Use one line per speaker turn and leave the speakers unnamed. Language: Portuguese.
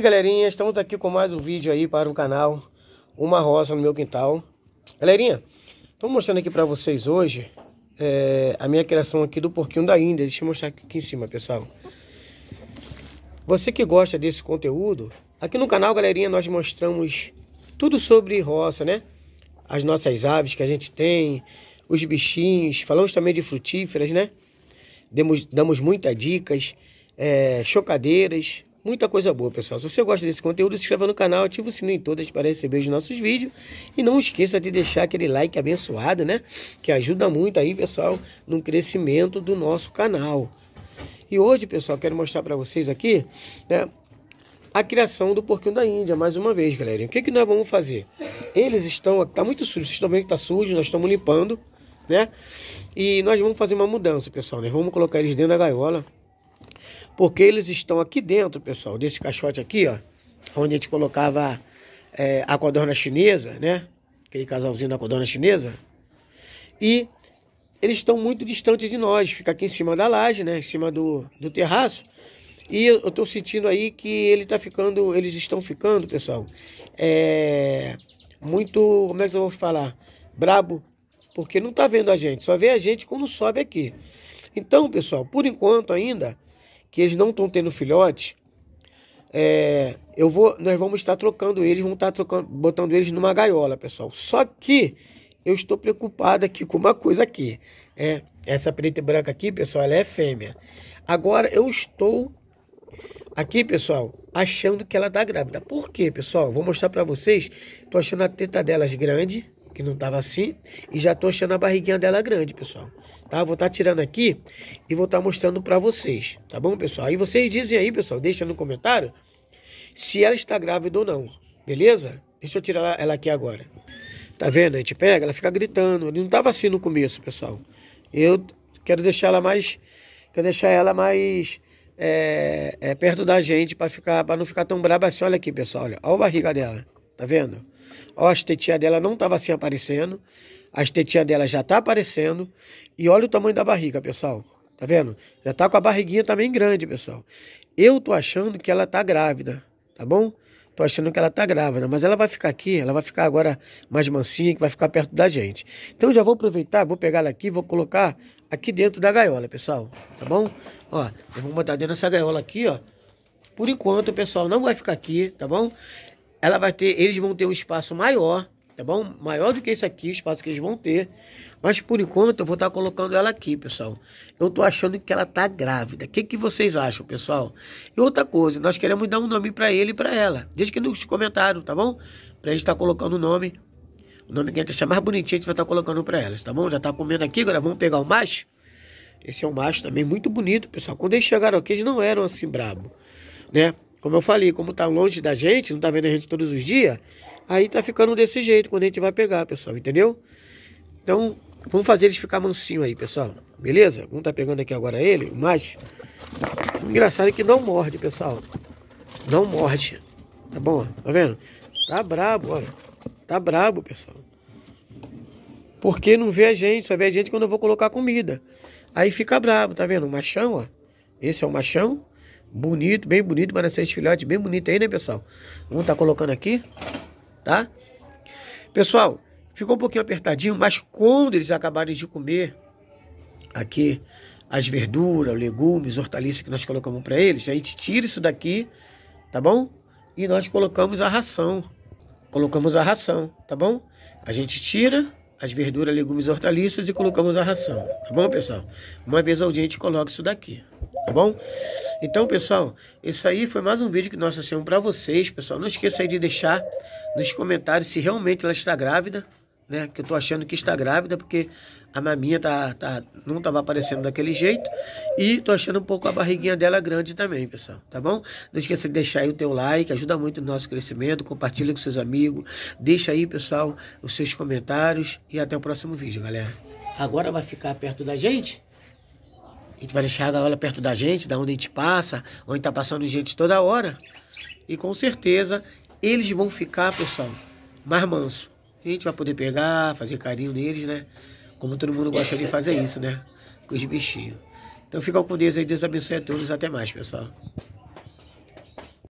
aí galerinha, estamos aqui com mais um vídeo aí para o canal Uma Roça no meu quintal Galerinha, estou mostrando aqui para vocês hoje é, a minha criação aqui do porquinho da Índia Deixa eu mostrar aqui em cima pessoal Você que gosta desse conteúdo, aqui no canal galerinha nós mostramos tudo sobre roça né As nossas aves que a gente tem, os bichinhos, falamos também de frutíferas né Demos, damos muitas dicas, é, chocadeiras Muita coisa boa, pessoal. Se você gosta desse conteúdo, se inscreva no canal, ativa o sininho em todas para receber os nossos vídeos. E não esqueça de deixar aquele like abençoado, né? Que ajuda muito aí, pessoal, no crescimento do nosso canal. E hoje, pessoal, quero mostrar para vocês aqui, né? A criação do porquinho da Índia, mais uma vez, galera. O que, que nós vamos fazer? Eles estão, está muito sujo, vocês estão vendo que está sujo, nós estamos limpando, né? E nós vamos fazer uma mudança, pessoal, Nós né? Vamos colocar eles dentro da gaiola, porque eles estão aqui dentro, pessoal, desse caixote aqui, ó, onde a gente colocava é, a codorna chinesa, né? Aquele casalzinho da codorna chinesa. E eles estão muito distantes de nós, fica aqui em cima da laje, né? Em cima do, do terraço. E eu estou sentindo aí que ele tá ficando, eles estão ficando, pessoal, é, muito, como é que eu vou falar? Brabo, porque não tá vendo a gente, só vê a gente quando sobe aqui. Então, pessoal, por enquanto ainda, que eles não estão tendo filhote, é, eu vou, nós vamos estar trocando eles, vamos estar trocando, botando eles numa gaiola, pessoal. Só que eu estou preocupado aqui com uma coisa aqui. É, essa preta e branca aqui, pessoal, ela é fêmea. Agora eu estou aqui, pessoal, achando que ela está grávida. Por quê, pessoal? Vou mostrar para vocês. Estou achando a teta delas grande que não estava assim, e já estou achando a barriguinha dela grande, pessoal. Tá? Vou estar tá tirando aqui e vou estar tá mostrando para vocês, tá bom, pessoal? Aí vocês dizem aí, pessoal, deixa no comentário se ela está grávida ou não, beleza? Deixa eu tirar ela aqui agora. Tá vendo? A gente pega, ela fica gritando. Ele não estava assim no começo, pessoal. Eu quero deixar ela mais, quero deixar ela mais é, é, perto da gente para ficar, para não ficar tão braba assim. Olha aqui, pessoal, olha, olha a barriga dela, tá vendo? Ó, as tetinhas dela não estava assim aparecendo. As tetinhas dela já tá aparecendo. E olha o tamanho da barriga, pessoal. Tá vendo? Já tá com a barriguinha também grande, pessoal. Eu tô achando que ela tá grávida, tá bom? Tô achando que ela tá grávida, mas ela vai ficar aqui, ela vai ficar agora mais mansinha, que vai ficar perto da gente. Então já vou aproveitar, vou pegar ela aqui, vou colocar aqui dentro da gaiola, pessoal, tá bom? Ó, eu vou botar dentro dessa gaiola aqui, ó. Por enquanto, pessoal, não vai ficar aqui, tá bom? ela vai ter, eles vão ter um espaço maior, tá bom? Maior do que esse aqui, o espaço que eles vão ter. Mas por enquanto eu vou estar colocando ela aqui, pessoal. Eu tô achando que ela tá grávida. O que, que vocês acham, pessoal? E outra coisa, nós queremos dar um nome para ele e para ela. Deixa aqui nos comentários, tá bom? Pra gente estar tá colocando o nome. O nome que a gente achar mais bonitinho, a gente vai estar tá colocando para elas, tá bom? Já tá comendo aqui, agora vamos pegar o macho. Esse é um macho também muito bonito, pessoal. Quando eles chegaram aqui, eles não eram assim brabo, né? Como eu falei, como tá longe da gente, não tá vendo a gente todos os dias, aí tá ficando desse jeito quando a gente vai pegar, pessoal, entendeu? Então, vamos fazer eles ficar mansinho aí, pessoal. Beleza? Vamos tá pegando aqui agora ele, mas o engraçado é que não morde, pessoal. Não morde. Tá bom? Tá vendo? Tá brabo, olha. Tá brabo, pessoal. Porque não vê a gente, só vê a gente quando eu vou colocar comida. Aí fica brabo, tá vendo? O machão, ó. Esse é o machão. Bonito, bem bonito, esses filhote, bem bonito aí, né, pessoal? Vamos tá colocando aqui, tá? Pessoal, ficou um pouquinho apertadinho, mas quando eles acabarem de comer aqui as verduras, legumes, hortaliças que nós colocamos para eles, a gente tira isso daqui, tá bom? E nós colocamos a ração. Colocamos a ração, tá bom? A gente tira as verduras, legumes, hortaliças e colocamos a ração, tá bom, pessoal? Uma vez ao dia a gente coloca isso daqui tá bom? Então, pessoal, esse aí foi mais um vídeo que nós trouxemos para vocês, pessoal. Não esqueça aí de deixar nos comentários se realmente ela está grávida, né? Que eu tô achando que está grávida, porque a maminha tá, tá, não tava aparecendo daquele jeito. E tô achando um pouco a barriguinha dela grande também, pessoal. Tá bom? Não esqueça de deixar aí o teu like, ajuda muito no nosso crescimento. Compartilha com seus amigos. Deixa aí, pessoal, os seus comentários. E até o próximo vídeo, galera. Agora vai ficar perto da gente? A gente vai deixar a gaiola perto da gente, da onde a gente passa, onde está passando gente toda hora. E com certeza eles vão ficar, pessoal, mais manso. A gente vai poder pegar, fazer carinho neles, né? Como todo mundo gosta de fazer isso, né? Com os bichinhos. Então fica com Deus aí, Deus abençoe a todos. Até mais, pessoal.